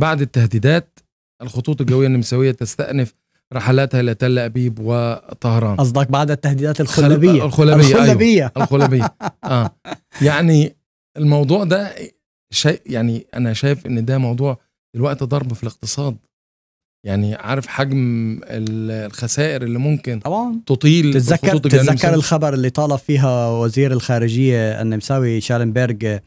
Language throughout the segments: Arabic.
بعد التهديدات الخطوط الجوية النمساوية تستأنف رحلاتها إلى تل أبيب وطهران قصدك بعد التهديدات الخلبية الخلبية الخلبية, أيوة. الخلبية. آه. يعني الموضوع ده شيء يعني أنا شايف إن ده موضوع دلوقتي ضرب في الاقتصاد يعني عارف حجم الخسائر اللي ممكن طبعا تطيل تتذكر تتذكر الخبر اللي طالب فيها وزير الخارجيه النمساوي شالنبرغ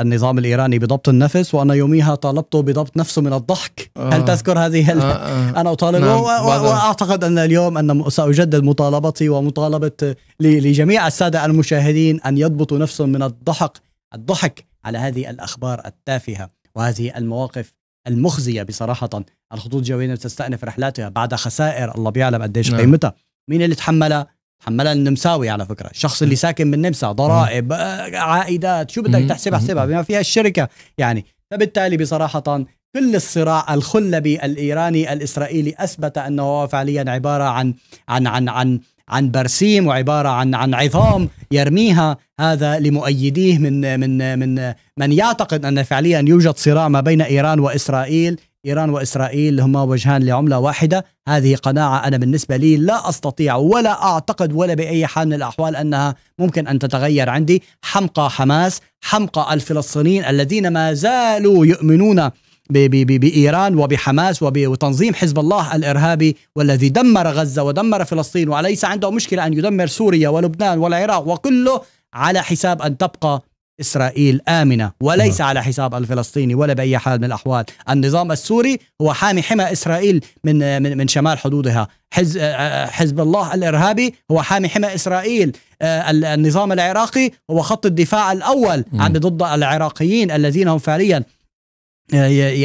النظام الايراني بضبط النفس وانا يوميها طالبته بضبط نفسه من الضحك آه هل تذكر هذه آه آه انا اطالبه نعم واعتقد ان اليوم ان ساجدد مطالبتي ومطالبه لجميع الساده المشاهدين ان يضبطوا نفسهم من الضحك الضحك على هذه الاخبار التافهه وهذه المواقف المخزيه بصراحه الخطوط الجويه تستانف رحلاتها بعد خسائر الله بيعلم قديش نعم. قيمتها مين اللي تحملها حملها النمساوي على فكره الشخص اللي ساكن من نمسا ضرائب آه، عائدات شو بدك تحسب احسبها بما فيها الشركه يعني فبالتالي بصراحه كل الصراع الخلبي الايراني الاسرائيلي اثبت انه هو فعليا عباره عن عن عن عن عن برسيم وعباره عن عن عظام يرميها هذا لمؤيديه من من من من يعتقد ان فعليا يوجد صراع ما بين ايران واسرائيل ايران واسرائيل هما وجهان لعمله واحده، هذه قناعه انا بالنسبه لي لا استطيع ولا اعتقد ولا باي حال من الاحوال انها ممكن ان تتغير عندي، حمقى حماس، حمقى الفلسطينيين الذين ما زالوا يؤمنون بايران وبحماس وتنظيم حزب الله الارهابي والذي دمر غزه ودمر فلسطين وليس عنده مشكله ان يدمر سوريا ولبنان والعراق وكله على حساب ان تبقى إسرائيل آمنة وليس نعم. على حساب الفلسطيني ولا بأي حال من الأحوال النظام السوري هو حامي حمى إسرائيل من, من, من شمال حدودها آه، آه، حزب الله الإرهابي هو حامي حمى إسرائيل آه، النظام العراقي هو خط الدفاع الأول عن ضد العراقيين الذين هم فعليا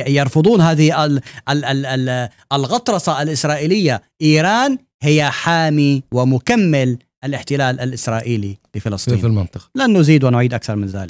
يرفضون هذه الغطرسة الإسرائيلية إيران هي حامي ومكمل الاحتلال الاسرائيلي لفلسطين في المنطقه لن نزيد ونعيد اكثر من ذلك